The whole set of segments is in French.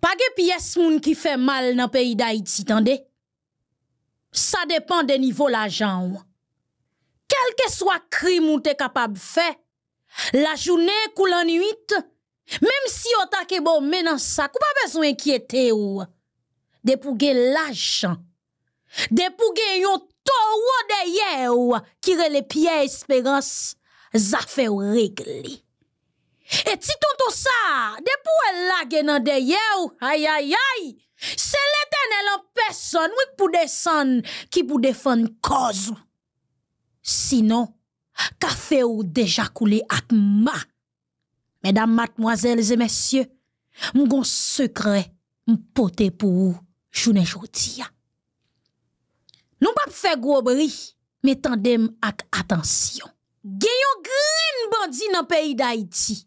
Page piyes moun ki fe mal nan peyi da iti tende. Sa depan de nivou la jan ou. Kelke swa krim moun te kapab fe, la jounen koul anuit, mem si otake bo menan sa, kou pa bezwen kiete ou, de pouge la jan, de pouge yon to ou deye ou, kire le piye esperans zafè ou regli. Et si tonton ça, de pou elle dans de yew, aïe c'est l'éternel en personne, qui pour descendre, qui pour défendre cause. Sinon, café ou déjà coulé ak ma. Mesdames, mademoiselles et messieurs, mon grand secret, m'pote pour vous, journée jodia. Nous pas faire gros bruit, mais tendez avec attention. Gayon green bandit dans le pays d'Haïti.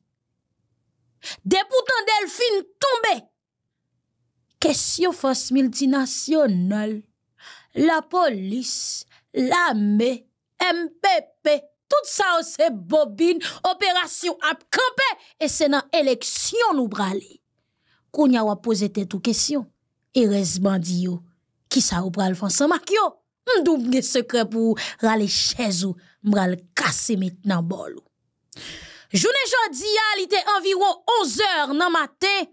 depoutan delfine tombe. Kèsyon fòs miltinasyonal, la polis, la me, MPP, tout sa ou se bobine, operasyon ap krempè, e se nan eleksyon nou brale. Koun ya wap pose tèt ou kèsyon, e res bandi yo, ki sa ou brale fòs sa mak yo, mdou mge sekre pou rale chèz ou mbrale kase mèk nan bol ou. Mdou mge sekre pou rale Journée jodi il il était environ 11h non matin,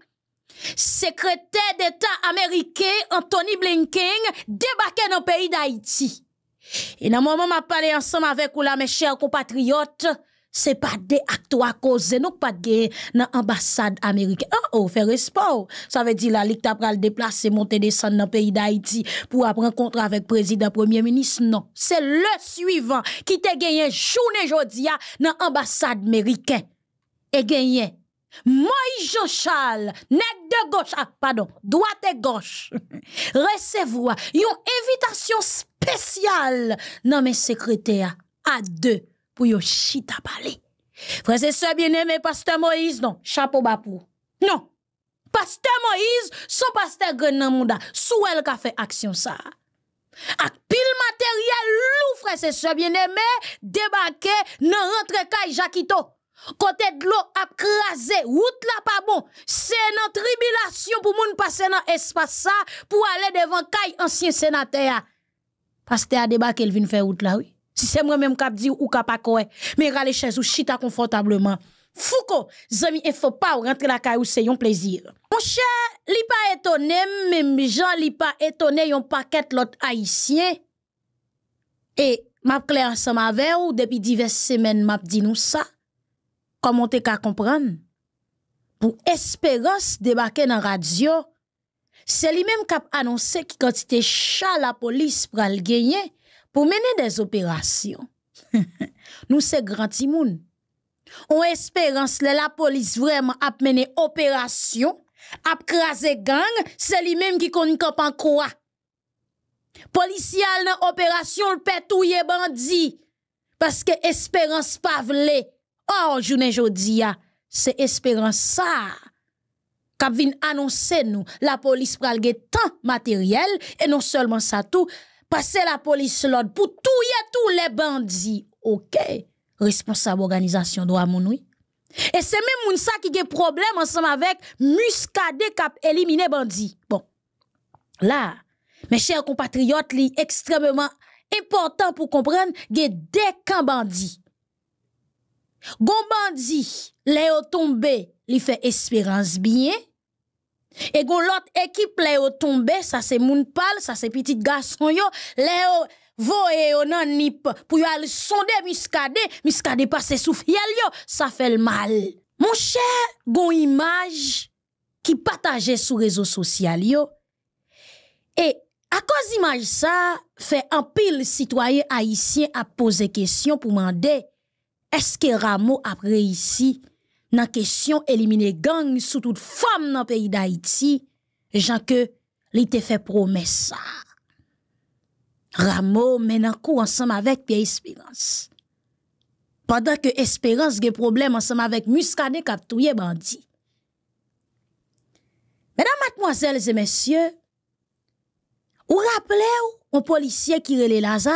secrétaire d'État américain Anthony Blinken dans le pays d'Haïti. Et dans moment, ma parlé ensemble avec vous la mes chers compatriotes, Se pa de akto akose, nou pa de geyen nan ambasade Ameriken. An, ah, ou, oh, fè respon. Sa ve di la lik ta pral deplase, monte desan nan peyi da Haiti pou apren kontra avèk prezident premier menis. Non, se le suivant ki te geyen choune jodia nan ambasade Ameriken. E geyen, moi jochal, net de gochak, ah, pardon, doa de goch. Resèvoua yon evitasyon spesyal nan men sekretea ade. pour yon chita parler. Frère, c'est bien aimé, pasteur Moïse, non, chapeau bapou. Non. Pasteur Moïse, son pasteur Grenamouda, sous qui a fait action ça. Ak pile matériel loup, frère, et bien aimé débarqué nan rentre kay Jakito. Côté de l'eau, krasé, route là, pas bon. C'est une tribulation pour moun passer dans espace ça pour aller devant kay ancien sénateur. Pasteur a débarqué, il vient faire route là, oui. Si c'est moi-même qui dit ou qui pas quoi, mais aller chez vous chita confortablement. Fouko, zami, il faut pas rentrer la caille c'est un plaisir. Mon cher, li pas étonné, même Jean li pas étonné yon paquet l'autre haïtien. Et m'a clair ensemble avec ou depuis diverses semaines m'a dit nous ça. Comment t'es qu'à comprendre? Pour espérance débarquer dans la radio, c'est lui-même qui a annoncé qui quantité chat la police le gagner pour mener des opérations, nous c'est grand timoun. On espérance la police vraiment a mené opération, a crasé gang, c'est lui-même qui connaît en quoi. Policier dans opération le pétouille bandit parce que espérance pas vle. Oh, journée pas, c'est espérance ça. Kap vin annoncer nous, la police pral tant tant matériel et non seulement ça tout, passer la police l'ordre pour tuer tous les bandits. OK, responsable organisation droit mounoui. Et c'est même moun ça qui a problème ensemble avec muscadé cap éliminer bandits. Bon. Là, mes chers compatriotes, li extrêmement important pour comprendre que des qu'un bandits. Gon bandit, les tombé, il fait espérance bien. Et gon l'autre équipe là au tomber, ça c'est Mounpal, ça c'est petit garçon yo, là yo nan nip pour yo al sonder miscadé, miscadé passé sous fiel ça fait le mal. Mon cher, gon image qui partageait sur réseaux sociaux Et à cause image ça, fait un pile citoyen haïtien à poser question pour demander est-ce que Rameau a réussi nan kesyon elimine gang sou tout fom nan peyi d'Haïti, jan ke li te fe promesa. Ramo menankou ansam avek piye espérans. Padak yo espérans gen problem ansam avek muskane kap touye bandi. Mèdam matmoazèl zè mèsyè, ou rappele ou an polisye ki rele laza?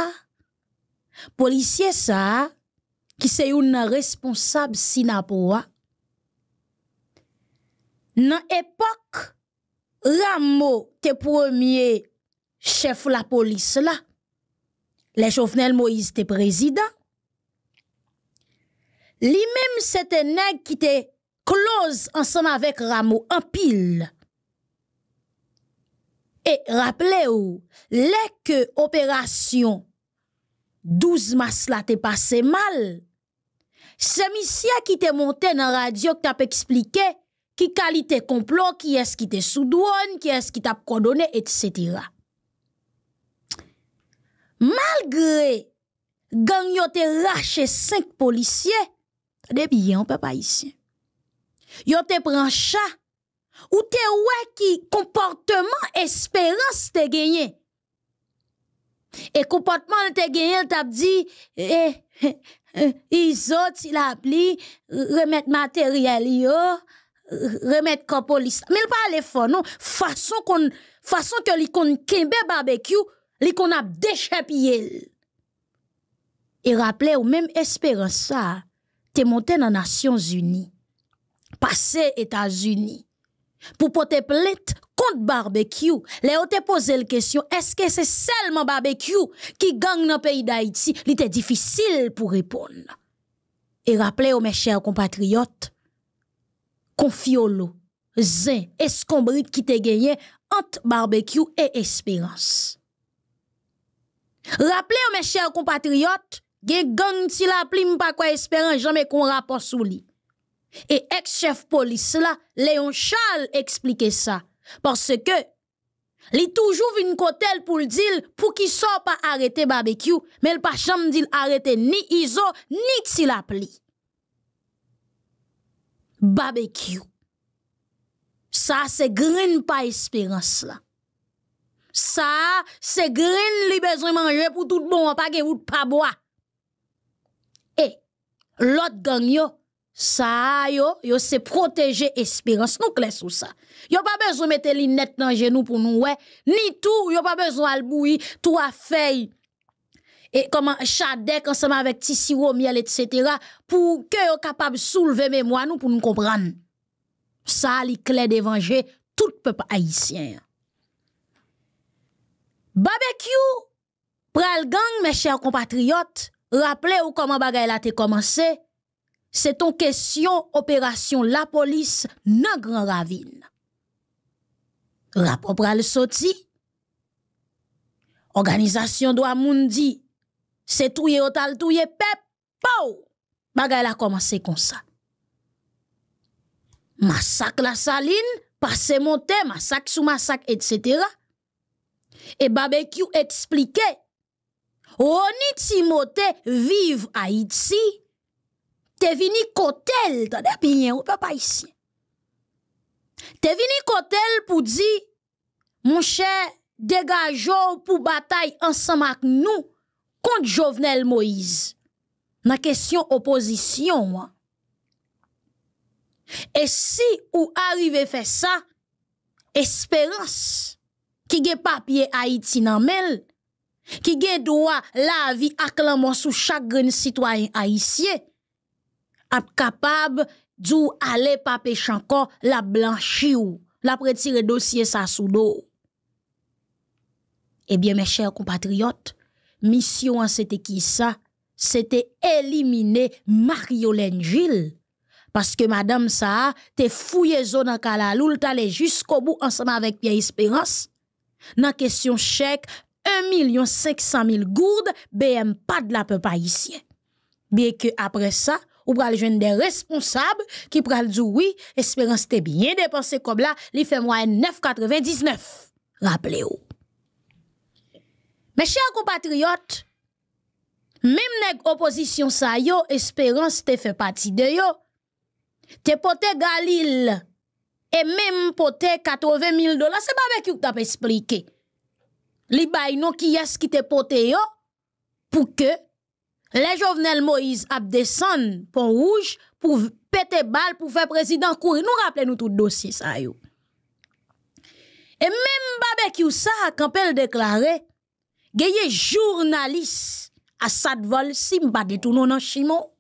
Polisye sa, ki se yon nan responsab si nan pou wak, Nan époque, Rameau te premier chef la police là. Les Jovenel Moïse était président. Lui-même c'était un qui qui close ensemble avec Rameau en pile et rappelez ou, les que opération 12 mars là te passé mal, qui qui t'est monté dans radio radio t'as expliquer. expliqué qui qualité complot, qui est-ce qui te sous douane, qui est-ce qui t'a coordonné, etc. Malgré gang yo ont arraché cinq policiers, des billets, on peut pas ici. Yo pris un chat, ou t'es ouais qui comportement espérance t'es gagné. Et comportement t'es gagné, t'a dit, e, e, eh, ils ont, il a remettre matériel, yo, remettre corps police. Mais il pas aller fort non, façon qu'on façon que li kembe barbecue, li a déchapillé. Et rappelez ou même espérance ça, t'es monté dans Nations Unies, passé États-Unis pour porter plainte contre barbecue. Les ont posé la question, est-ce que c'est seulement barbecue qui gagne dans le pays d'Haïti? Il était difficile pour répondre. Et rappelez aux mes chers compatriotes, Confiolo, zin, escombrite qui te gagné entre barbecue et espérance. rappelez mes chers compatriotes, compatriotes, gen gang ne la plim pa quoi kon rapport sou Et ex-chef police là, Léon Charles explique ça. parce que li toujours vin pour pour dire, pour qu'il so pas arrêter barbecue, mais mais pa chambre dil arrêter ni Iso, ni si barbecue. Ça, c'est grain pas espérance là. Ça, c'est grain li besoin manger pour tout bon, pas ne ou pas boire. Et l'autre gang ça yo, yo se protéger espérance. Nous clés sous ça. Yo pas besoin mettre les net dans genou pour nous ouais, ni tout, yo pas besoin al bouillir, trois feuilles et comment Chadek ensemble avec Tissiro, miel, etc., pour que soient capable de soulever mémoire nous pour nous comprendre. Ça, les clés d'évangile, tout peuple haïtien. Barbecue, pral gang, mes chers compatriotes, rappelez-vous comment bagay la te commencé. C'est ton question opération la police nan Grand Ravine. Rapport pral sorti. Organisation doit moun se touye ou tal touye, pep, pou! Bagay la commencé comme ça. Massacre la saline, mon monte, massacre sous massacre etc. Et barbecue expliqué Roni Timote vive a t'es te vini kotel, tade bien ou papa pa Te vini kotel pour dire « Mon cher, ou pour bataille ensemble avec nous » contre Jovenel Moïse dans question opposition. Hein. Et si ou arrive faire ça, espérance qui gagne papier Haïti nan mel, qui gagne droit la vie acclamant sous chaque citoyen haïtien, capable d'aller aller pas encore la blanchi ou la retirer dossier sa sous dos. Eh bien mes chers compatriotes, mission c'était qui ça C'était éliminer marie Gilles parce que madame ça t'es fouillé zone la Kalaloul t'allais jusqu'au bout ensemble avec Pierre Espérance dans question chèque 1 million 500 000 gourdes BM pas de la peuple ici. bien que après ça ou pral jeune des responsables qui pral dire oui espérance t'es bien dépensé comme là il fait moyen 9.99 rappelez-vous mes chers compatriotes, même nèg opposition sa te fait partie de yo. Te pote Galil, et même porté 80 000 dollars, c'est pas avec t'a que expliqué. Li bay non qui est qui te pote pour que les Jovenel Moïse Abdesan, pont rouge pour péter balle pour faire président courir. Nous rappelons nous tout dossier ça yo. Et même barbecue ça, le déclaré, Gaye journaliste Assad Volsi m'a détourné en Chimo.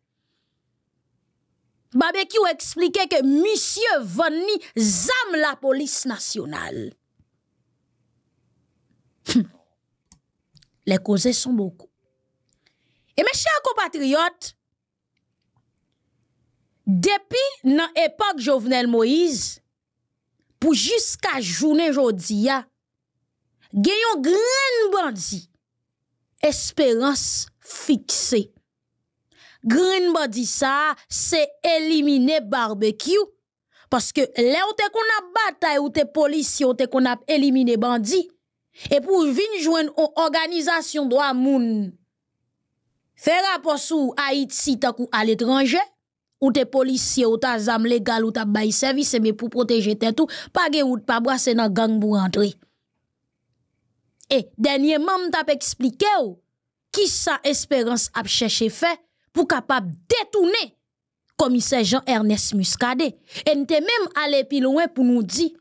Barbecue expliquait que M. Vanni zam la police nationale. Hum. Les causes sont beaucoup. Et mes chers compatriotes, depuis l'époque Jovenel Moïse, pour jusqu'à journée aujourd'hui, Gayon green bandi, Espérance fixée. Green bandi sa, se elimine parce que le ou te kon ap ou te policier ou te kon ap elimine bandi. Et pou vin jouer ou organisation droit moun. à rapport ou Haiti takou à l'étranger, Ou te policier, ou ta zam légal, ou ta bayi service, Se pou tout te tout ou pa c'est nan gang pour rentre. Et dernièrement, je expliqué qui sa espérance a cherché fait pour capable détourner commissaire Jean-Ernest Muscadet. Et était même allé plus loin pour nous dire,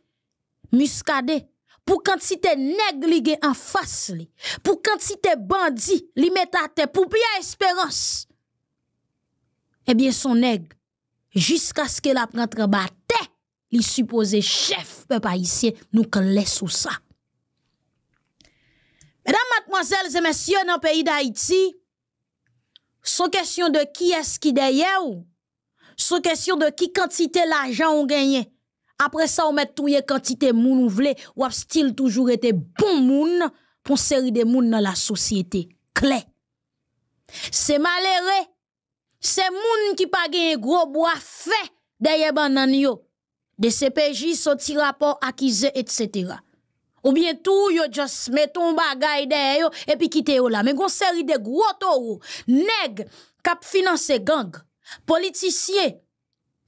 Muscadet, pour quantité négligé en face, li, pour quantité bandit, li met à terre, pour bien espérance. Eh bien, son nègre, jusqu'à ce qu'elle apprenne à battre, il supposé chef, pas ici nous sous ça mademoiselles et messieurs dans le pays d'Haïti, sont question de qui est-ce qui derrière ou, sont question de qui quantité l'argent on gagne, Après ça, on met tout quantité moun ou vle, ou toujours été bon moun pour série des moun dans la société. Clé. C'est malheureux. C'est moun qui pas gagné gros bois fait derrière banan yo. De CPJ sorti rapport acquis, etc. Ou bien tout, yo just un bagay derrière et puis quitter là. Mais gon série de gros taureaux, nèg kap financer gang, politiciens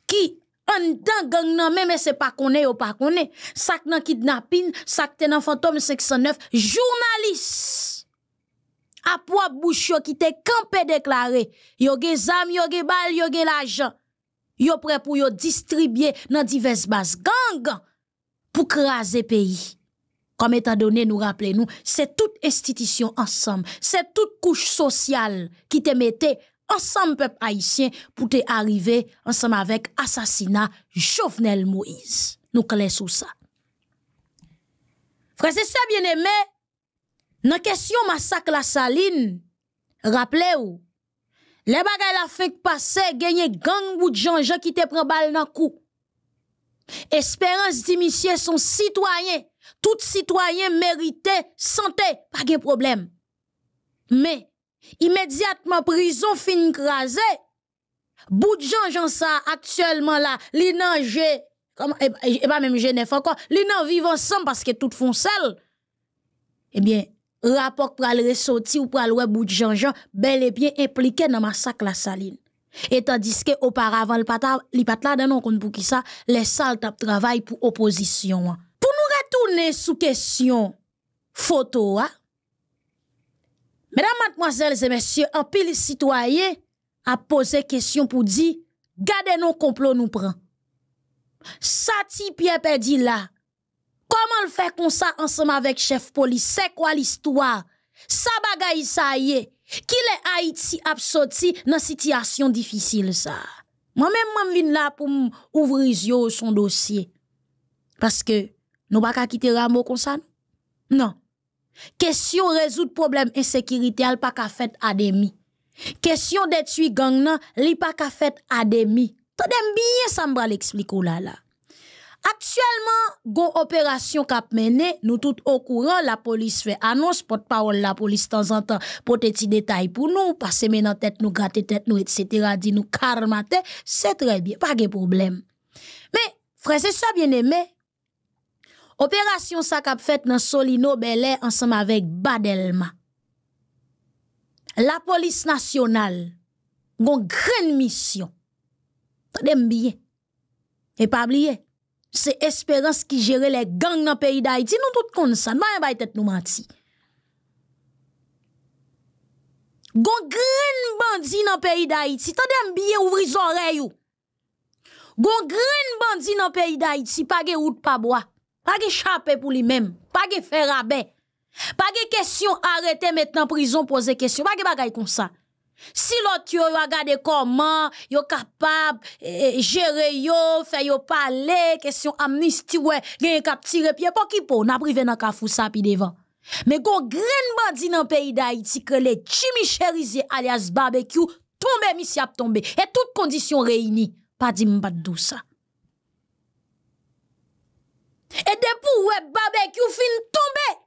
qui en dan gang nan même se pa konen yo pa konen. Sak nan kidnapping sak te nan fantôme. 509, ont à ap bouch yo ki te kampe deklare. Yo des zam, yo ge bal, yo ge lajan. Yo prêt pou yo distribuer nan divers bases gang pour le pays. Comme étant donné, nous rappelons, c'est toute institution ensemble, c'est toute couche sociale qui te mettait ensemble, peuple haïtien, pour te arriver ensemble avec assassinat Jovenel Moïse. Nous connaissons ça. Frère, c'est ça, bien aimé dans question massacre la saline, rappelez-vous, les bagailles la fin qui passait, gang bout de gens, qui te prennent balle dans le cou. Espérance d'immiscer son citoyen tout citoyen mérite santé, pas de problème. Mais, immédiatement prison fin crasé, bout de gens, ça, actuellement là, li comment, et eh, eh, eh, pas même Genève encore, l'inan vivent ensemble parce que tout font seul. Eh bien, rapport pral ressorti ou pral les bout de gens, gens, bel et bien impliqué dans massacre la saline. Et tandis que auparavant, le pat là, non, pour qui ça, les salles tap travail pour opposition. Hein tourner sous question photo. Hein? Mesdames, mademoiselles et messieurs, en pile citoyen a posé question pour dire, gardez nos complots nous prend. Sati Pierre perdu là, comment le fait comme ça ensemble avec chef police? C'est quoi l'histoire? Ça bagaille ça y est. Qui les Haïti a sorti dans situation difficile ça? Moi-même, viens là pour ouvrir son dossier. Parce que, nous pas quitter Rameau comme ça. Non. Question résoudre problème insécurité, elle pas qu'à fait à demi. Question détruire gang nan, li pas qu'à fait à demi. bien ça me oh là là. Actuellement, gon opération Cap mené, nous tout au courant, la police fait annonce, porte-parole la police temps en temps, pour des détails pour nous, passer maintenant tête nous, gratter tête nous, etc., dit nous, calmater, c'est très bien, pas de problème. Mais, frère, c'est ça bien aimé, Operasyon sa kap fèt nan soli Nobelè ansam avèk Badelma. La polis nasyonal gon gren misyon. Tade mbiye. E pabliye. Se esperans ki jere le gang nan peyi da iti. Nou tout kon sa. Nan baye baye tet nou manti. Gon gren bandi nan peyi da iti. Tade mbiye ouvri zoreyo. Gon gren bandi nan peyi da iti. Page ou tpabwa. Pas de chaper pour lui-même. Pas de faire rabais. Pas de question arrêter maintenant prison, poser question. Pas de bagaille comme ça. Si l'autre yo regarde comment yo capable de gérer yo, faire e, e, yo parler, question amnistie ouais, gen cap tirer pied pas qui pour n'a privé nan kafou ça pi devant. Mais gon grain dans le pays d'Haïti que les chimichérisés, alias barbecue tombe misi à tomber et toutes conditions réunies. Pas dit m'pas ça. nèg vous fin tomber.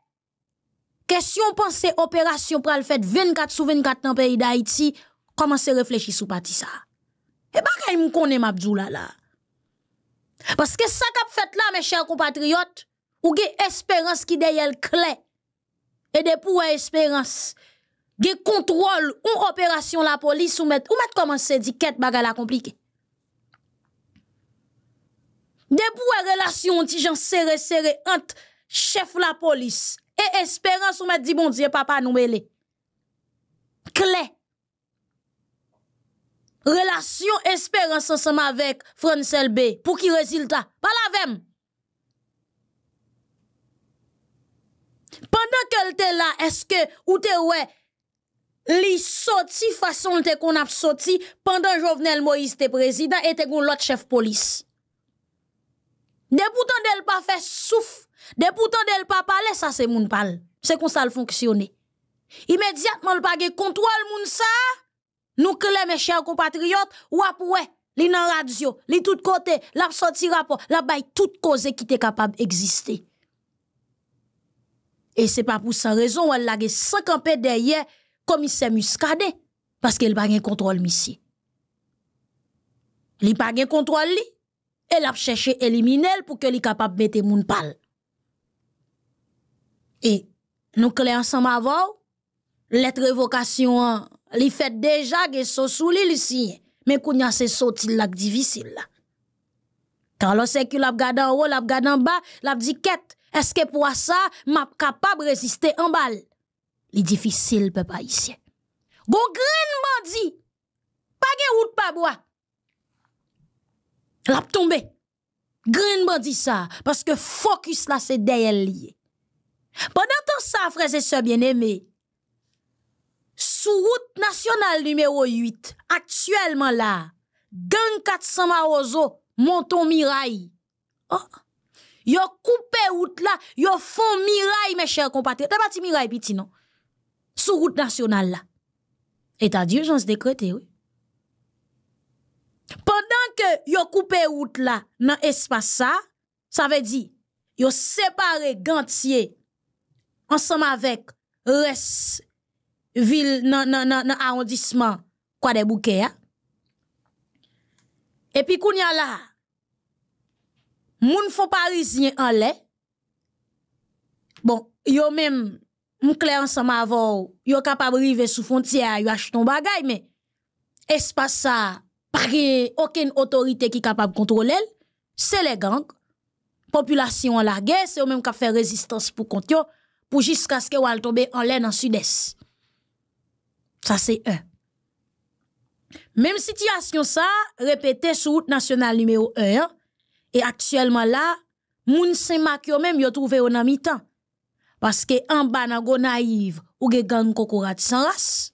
Question penser opération pour le fait 24 sur 24 dans pays d'Haïti, comment se réfléchir sous parti ça. Et eh bagay ben, me connaît Mabdoula là. Parce que ça qu'a fait là mes chers compatriotes, ou gen espérance qui derrière clé. Et des pour espérance gen contrôle ou opération la police ou mettre ou mettre comment c'est dit quête bagay la compliqué De pour relation ti gens serré serré entre chef la polis e esperans ou mè di bon diye papa nou mè lè. Kle. Relasyon esperans ansama vek Fransel B pou ki rezilta. Palavem. Pendan ke lte la eske ou te wè li soti fason lte kon ap soti pendan jovenel Moïse te prezida et te kon lot chef polis. Ne boutan del pa fe souf De pourtant d'elle pas parler, ça c'est moun pal C'est comme ça le fonctionne. Immédiatement le pas contrôle moun ça. Nous clés mes chers compatriotes, ou ouais, li nan radio, li tout côté, la sorti rapport, la bay toute cause qui était capable d'exister. Et c'est pas pour sans raison elle l'a 5 comme derrière commissaire muscadé, parce qu'elle pas un contrôle monsieur. Li pas contrôle li et l'a cherché éliminer pour que li capable mettre moun pal. E nou kle ansanm avou, letre evokasyon li fet deja ge sou sou li li siye. Men kou nyase sou ti lak di visil la. Kan lo se ki lap gada ou, lap gada anba, lap di ket, eske pou asa map kapab reziste anbal. Li di visil pe pa isye. Gon grenman di, pa ge wout pa woy. Lap tombe, grenman di sa, paske fokus la se deyel liye. Pendant ça, frères et sœurs bien-aimés, sur route nationale numéro 8, actuellement là, gang 400 marozo, monton Mirail. Oh, yo coupé route là, yo fon mes chers compatriotes. T'as pas pati Mirail petit non? Sur route nationale Et là. Dieu, diyo jans décrété oui. Pendant y yo coupé route là, dans ça, ça veut dire dire, yo séparé Gantier ensemble avec res ville nan, nan, nan, nan arrondissement quoi des bouquets hein? et puis a là moun font parisien en lait bon yo même m'clair ensemble avant yo capable river sous frontière yo achètent ton bagay mais espace ça pas aucune autorité qui capable contrôler c'est les gangs population la guerre c'est eux même qui fait résistance pour contre pour jusqu'à ce qu'elle tombe en l'air en sud-est. Ça, c'est un. Même situation ça, répété sur route nationale numéro 1. Et actuellement là, moun Saint-Marc même yo trouvé au mi-temps. Parce que en bas nan go naïve, ou ge gang kokorat sans race.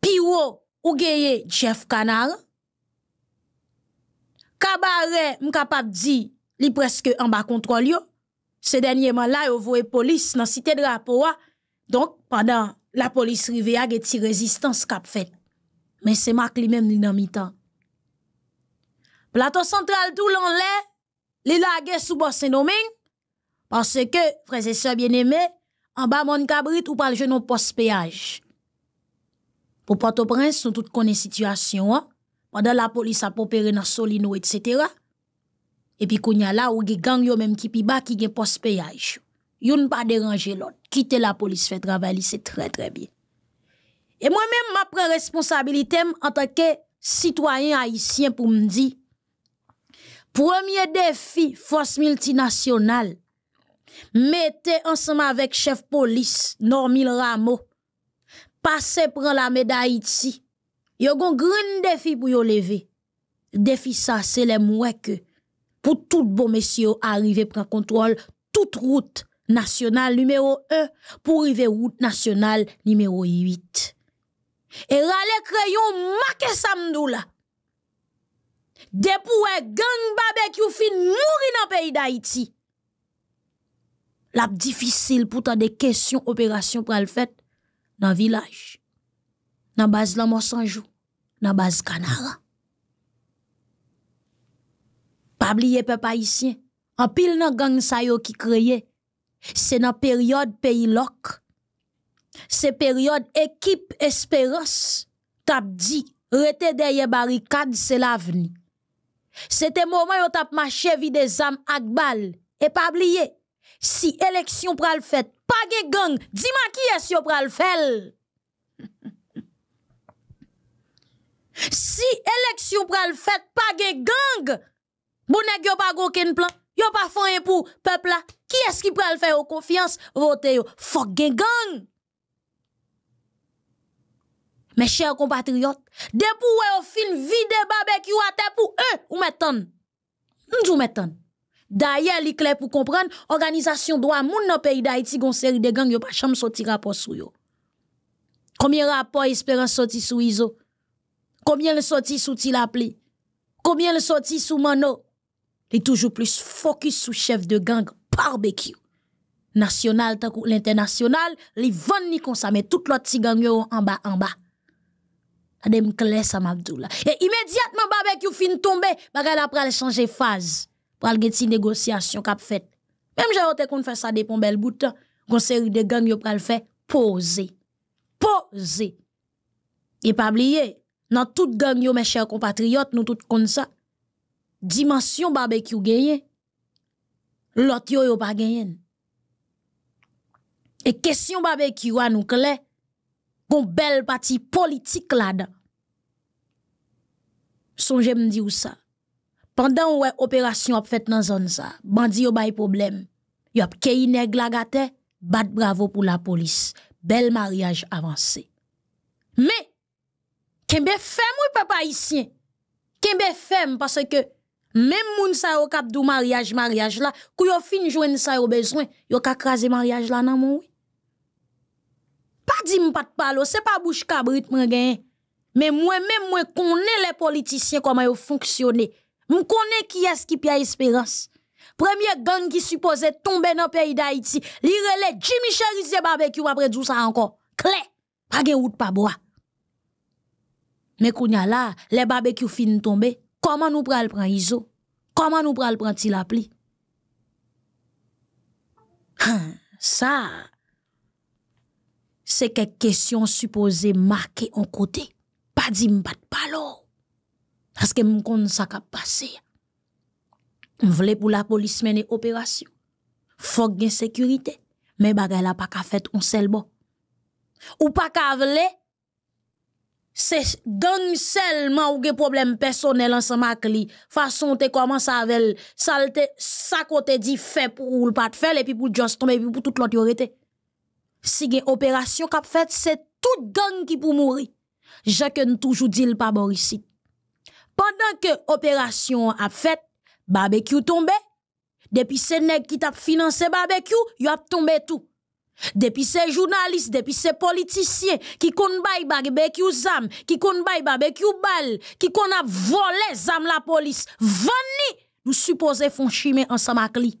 Piwo, ou un Jeff Canard. Cabaret, dire, dit, li presque en bas contrôle Se denye man la yo vwe polis nan site drapo wa, donk padan la polis rive ya ge ti rezistans kap fet. Men se mak li menm li nan mi tan. Plato sentral tou lan le, li la ge soubos se nomen, panse ke, freze se bieneme, an ba mon kabrit ou palje non pospeyaj. Po pato prens, son tout konen situasyon wa, padan la polis apopere nan soli nou et setera, Et puis, y a là, ou ge gang yo qui ki pi ba ki gen poste Ils Yo n pas déranger l'autre. Quitter la travail, c'est très, très très très moi-même, moi prends ma responsabilité, en tant que citoyen haïtien pour me dire, Premier défi, force multinationale, mettez ensemble avec chef police, Normil Rameau, passez prendre la médaille ici. Yo un grand défi pour yo lever. Défi ça, c'est les mouais pou tout bon mesyo arive pran kontrol tout route nasyonal numero 1 pou rive route nasyonal numero 8. E rale kreyon mak e samdou la. Depou e gang babek yo fin mouri nan peyi da iti. Lap difisil pou tan de kesyon operasyon pran l fèt nan vilaj, nan baz lan monsanjou, nan baz kanara. Pas oublier peuple haïtien. En pile nan gang sa yo qui créé. C'est dans période pays loc. C'est période équipe espérance. Tap dit, rete derrière barricade, c'est l'avenir. C'était moment où tap marché des âmes ak bal. Et pas oublier, si élection pral fait, pas de gang, dis moi qui est yo pral fait. si élection pral fait, pas de gang, Bon nèg yo pas aucun plan, yo pas fait pour peuple là. Qui est-ce qui peut le faire confiance voter yo? Fuck gang gang. Mes chers compatriotes, vous au fin vide barbecue à terre pour eux ou metton. Nous mettons. D'ailleurs, il clair pour comprendre, organisation droit moun nan pays d'Haïti gon série de gang yo pas chambre sortir rapport sou yo. Combien rapports espérance sorti sous ISO? Combien le sorti sous Tilapli? Combien le sorti sous Mano? est toujours plus focus sous chef de gang barbecue. National, l'international, l'international, li ni ni konsa, mais tout lot si gang yo bas. en en bas. Adem Et immédiatement, mabdou la. Et immédiatement barbecue fin tombe, bagay la pral a phase. Pral négociations. si negosyasyon Même fet. Mem te kon fè sa de bel boutan, kon seri de gang yo pral fè, pose. Pose. Et pas oublier, dans tout gang yo, mes compatriotes nous nou tout kon ça, dimension barbecue gagné. L'autre yo yo pas gagné. Et question barbecue à nous clé. Bon belle partie politique là-dedans. songe me ou ça. Pendant ouais opération a fait dans zone ça, bandi yo bay problème. y a kei nèg la gate, bat bravo pour la police. Bel mariage avancé. Mais kembe femme ou papa haïtien. Kembe femme parce que même moun sa yo kap dou mariage mariage la, kou yo fin joindre sa yo besoin, yo ka craser mariage la nan mon oui. Pas dit m pas palo, c'est pas bouche cabrit m'en Mais moi même moi connais les politiciens comment ils fonctionnent. moi connais qui est-ce qui pia espérance. Premier gang qui supposait tomber dans le pays d'Haïti, li relè Jimmy Cherizier barbecue après tout ça encore. Clé, pas gen route pas bois. Mais kounya là, les barbecue fin tomber. Koman nou pral pran Izo? Koman nou pral pran Tilapli? Sa, se kek kesyon supose marke an kote, pa di mbat palo. Aske mkon sa kap pase. M vle pou la polis menen operasyon, fok gen sekurite, men bagay la pak a fet an selbo. Ou pak a vle, ou pak a vle, c'est gang seulement ou gen problème personnel ensemble à li, façon te à avec sal te côté di fe pou ou le et puis pou just tombe, pour pou pour toute yorete. Si gen opération kap fait c'est toute gang qui pour mourir. Jacques toujours dit le pas ici. Pendant que opération a fait, barbecue tombé. Depuis ces nèg qui t'a financé barbecue, il a tombé tout. Depuis ces journalistes, depuis ces politiciens qui ont bay zam, qui zam la police, vanni, nous supposons fonchimer chimer ensemble avec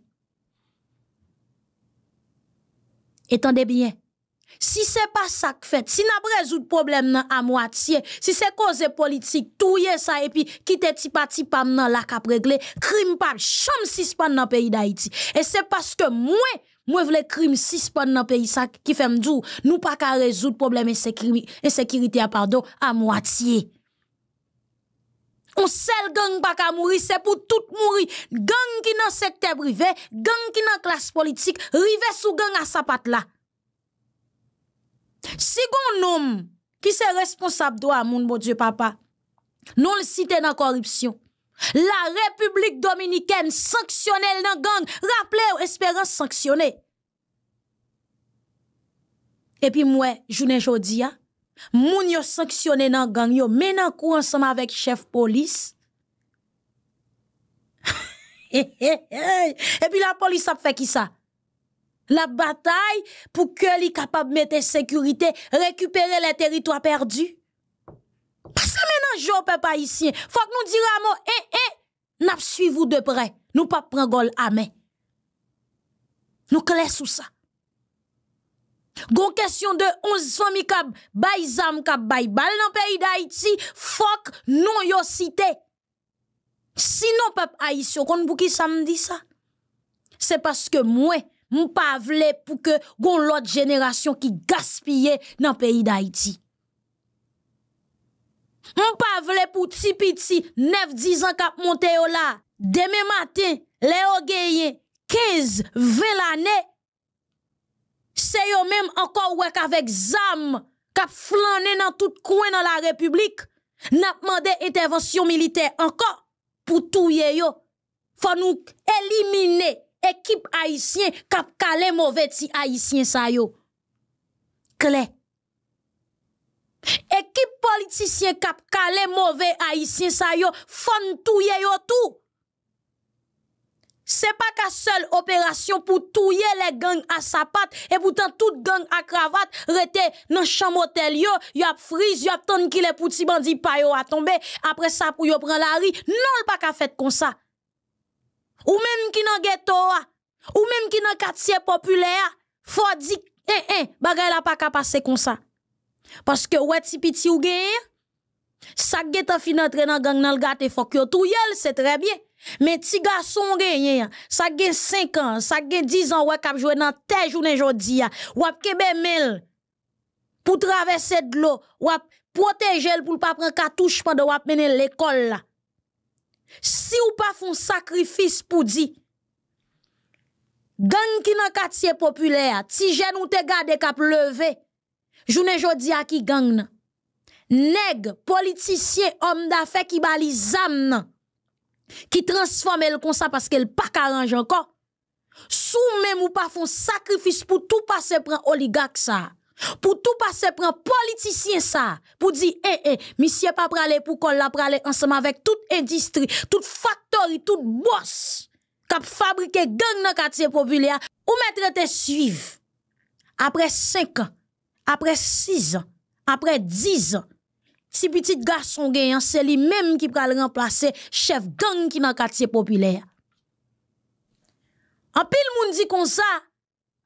Étendez bien. Si ce n'est pas ça que fait, si nous pas résolu le problème à moitié, si c'est cause politique, tout est ça, et puis quitter la parti pas la qu'à régler, crime pas, chambre pas dans le pays d'Haïti. Et c'est parce que moi, Mwen vle krim 6 pon nan peyi sa ki fem djou, nou pa ka rezout probleme ensekirite a pardo a mwatiye. On sel gang pa ka mwri, se pou tout mwri. Gang ki nan sekteb rive, gang ki nan klas politik, rive sou gang a sa pat la. Sigon nom ki se responsab do a moun mwodje bon papa, non le site nan koripsyon. La Republik Dominiken sanksyonel nan gang, raple ou esperan sanksyonel. Epi mwen, jounen jodi, moun yo sanksyonel nan gang, yo menan kou ansama vek chef polis. Epi la polis ap fe ki sa? La batay pou ke li kapab mette sekurite, rekupere le teritwa perdu. Pasa menan jo pepe Haitien, fok nou dire a mo, e, eh, e, eh, nap suivou depre, nou pap prengol a men. Nou kles ou sa. Gon kestyon de 11 fami kab bay zam kab bay bal nan peyi da Haiti, fok nou yo site. Sinon pepe Haitien, kon bou ki sa m di sa, se paske mwen, mwen pa vle pou ke gon lot jeneration ki gaspye nan peyi da Haiti. Moun pa vle pou tipi ti, nef dizan kap monte yo la. Deme matin, le yo geyen, kez, velanen. Se yo menm ankon wek avek zam, kap flanen nan tout kwen nan la republik, nap mande intervensyon militer ankon pou touye yo. Fa nou elimine ekip haisyen, kap kale mou veti haisyen sa yo. Klee. Et Ekip politisyen kap kale mauvais ça sa yo fon touye yo tout Se pa ka seule opération pou touye gangs à a patte et pourtant tout gang a cravate rete nan chamotel yo, y ap frise y ap ton ki le pouti bandi pa yo a tombe, Après sa pou yo pran la ri, non le pa ka fait comme ça Ou même qui nan ghetto, ou même qui nan quartier populaire Faut dire, di, eh eh, bagay la pa ka pase kon parce que ouais si petit ou genye, ça de ta fin entre dans gang nan le fok yo tou yel, c'est très bien mais ti garçon genye, ça gagne 5 ans ça gagne 10 ans ouais kap joué nan te jounen jodi ou kebe mel pou traverser traverser l'eau, l'eau l pour l pa pas prendre mene l'école. Si ou pas font sacrifice pour di, gang qui nan quartier populaire, ti jen ou te gade kap leve, je jodi a ki gang nan. Neg, politicien, homme qui ki bali zam nan. qui transforme el comme ça parce qu'elle pas karange encore, Sou même ou pas font sacrifice Pour tout passer se oligarque ça, pour tout tout pa se ça, pour sa. Pou di, eh, eh, monsieur eh, monsieur pa prale pou toute la prale ensemble avec tout industrie, tout factory, toute boss Kap fabrique gang nan katye populaire. ou mettre te Après Après 5 ans, après 6 ans, après 10 ans, si petit garçon gagnant, c'est lui-même qui va le remplacer chef gang qui dans quartier populaire. En pile moun dit comme ça,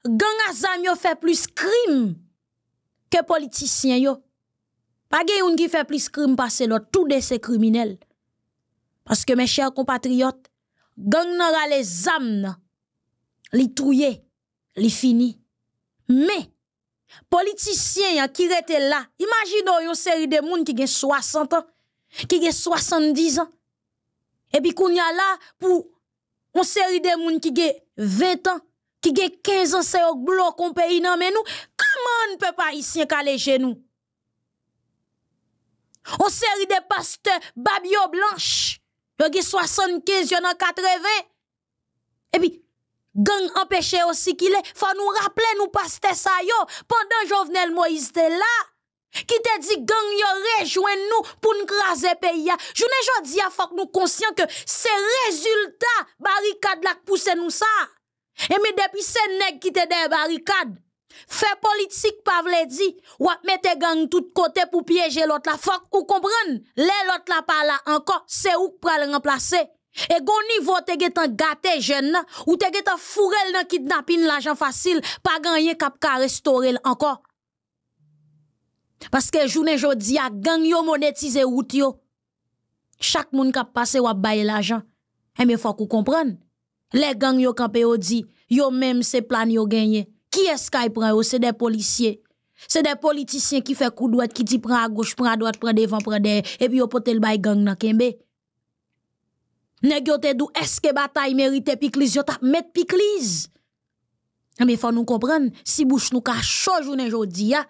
gang azam yo fait plus crime que politicien yo. Pas gen qui fait plus crime passer l'autre, tout de ces criminels. Parce que mes chers compatriotes, gang nan les âmes, li touye, li fini. Mais politiciens hein, qui étaient là là, une une série de monde qui ont 60 ans, qui ont 70 ans, puis qu'on y a là pour une série de monde qui a 20 ans, qui ont 15 ans, c'est se bloc blok kon nous. Comment on ne peut pas ici isyen chez nous Une série de pasteurs, Babio Blanche, qui a 75, qui an 80, puis gang empêché aussi qu'il est. Faut nous rappeler nous pasteur ça yo, pendant Jovenel Moïse était là, qui te dit gang yo rejoint nous pour nous craser pays. ne jodi a faut que nous conscients que c'est résultat barricade la pousse nous ça. Et mais depuis ces nèg qui te des barricades Fait politique pas vle ou ou mette gang tout côté pour piéger l'autre la. ou comprendre, les l'autre la pas là encore, c'est où pour le remplacer. E gouni vot tege tan gate jen nan, ou tege tan furel nan kidnapin l'ajan fasil, pa ganyen kap ka restorel anko. Paske jounen jodi a gang yo monetize wout yo, chak moun kap pase wap baye l'ajan, eme fwa kou kompran. Le gang yo kape yo di, yo menm se plan yo ganyen. Ki eska yi e pran yo, se de policye. Se de politisyen ki fe kou dwet, ki di pran a goch, pran a dwet, pran devan, pran devan, epi yo pote l'bay gang nan kenbe. Ne gyote dou eske batay merite pikliz, yo tap met pikliz. Ame fwa nou kompren, si bouch nou ka chon jounen jodi ya,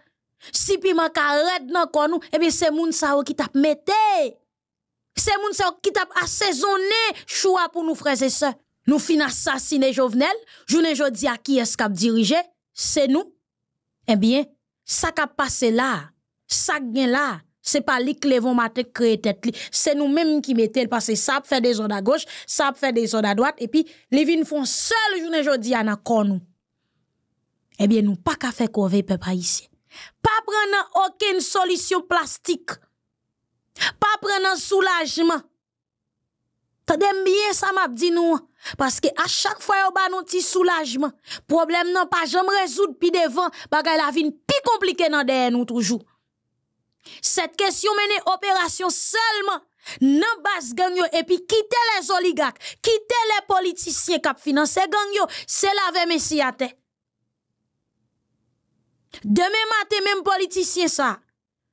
si pi man ka red nan kon nou, ebe se moun sa wakit tap mette. Se moun sa wakit tap asezone, choua pou nou freze se. Nou fina sa sine jovenel, jounen jodi ya ki eskap dirije, se nou, ebyen, eh sa kap pase la, sa gen la. c'est pas lui qui matin créer tête c'est nous-mêmes qui mettons parce que ça fait des zones à gauche ça fait des zones à droite et puis les vins font seul journée jodi à kon nous eh bien nous pas qu'à faire couver peuple haïtien pas prendre aucune solution plastique pas prendre soulagement t'as bien ça m'a dit nous parce que à chaque fois on ba nous petit soulagement problème non pas jamais résoudre puis devant bagay la vie plus compliqué dans derrière nous toujours cette question mène opération seulement nan base gang yo et puis quitter les oligarques, quitter les politiciens qui financent gang yo, c'est la messie à Demain matin même politiciens, ça.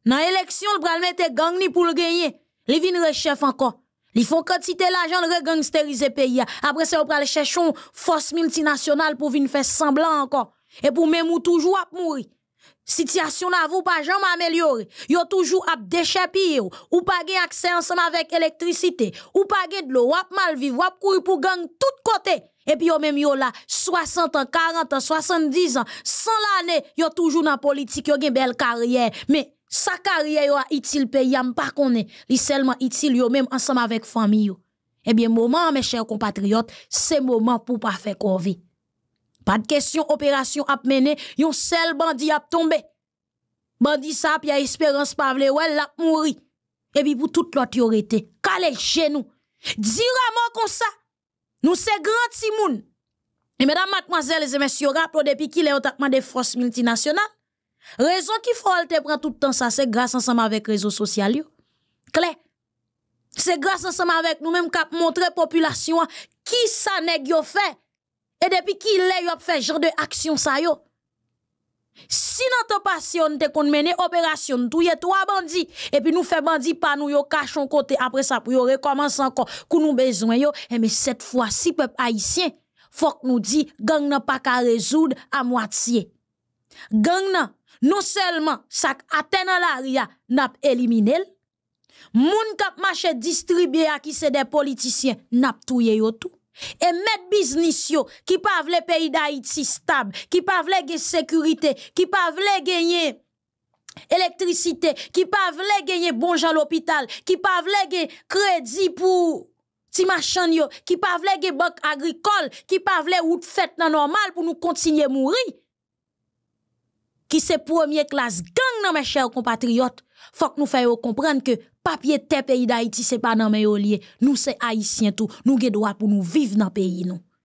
Dans élection le pral gang ni pour le gagner. ils vin chef encore. Ils font quantité l'argent de gangsteriser pays. Après ça, on pral chercher une force multinationale pour venir faire semblant encore. Et pour même ou toujours mourir. Situation là vous pas jamais amélioré. Yo toujours à déchapir ou pas gain accès ensemble avec électricité ou pas gain de l'eau, ou mal vivre, ou courir pour gang tout côté. Et puis yo même yo là 60 ans, 40 ans, 70 ans, sans l'année, yo toujours dans politique, yo une belle carrière, mais sa carrière yo a utile pays am pas connait li seulement utile yo même ensemble avec famille. Eh bien moment mes chers compatriotes, c'est moment pour pas faire vie. Pas de question opération ap mener, yon seul bandit ap tombé. Bandit sa, a espérance pa vle ouel mouri. Et puis pour toute l'autre yorete, Kale chez nous. moi comme ça. Nous c'est grand simoun. Et mesdames, mademoiselles et messieurs, rappelons depuis qu'il est au des forces multinationales, raison qui faut te tout le temps ça, c'est grâce ensemble avec réseaux sociaux. C'est grâce ensemble avec nous-mêmes qu'a la population qui ça nèg yo fait E depi ki le yo fè jor de aksyon sa yo? Si nan te pasyon te kon mene operasyon, touye tou a bandi, epi nou fè bandi pa nou yo kachon kote apre sa pou yo rekomans anko kou nou bezwen yo, e me set fwa si pep haisyen, fok nou di gang nan pa ka rezoud a mwatsye. Gang nan, nou selman, sak aten an la ria, nap elimine el. Moun kap mache distribye a ki se de politisyen, nap touye yo tou. Et mettre business yo, qui pas le pays d'Haïti stable, qui pas vle sécurité, qui pas vle gagner électricité, qui pas vle gagner bon à l'hôpital, qui pas vle crédit pour ti qui yo, qui pas vle gagner banque agricole, qui pas vle route fête nan normal pour nous continuer mourir. Qui c'est premier classe gang mes chers compatriotes Fok nou fè yo komprenn ke papye te peyi da Haiti se pa nan me yo liye. Nou se Haitien tou. Nou ge doa pou nou vive nan peyi nou.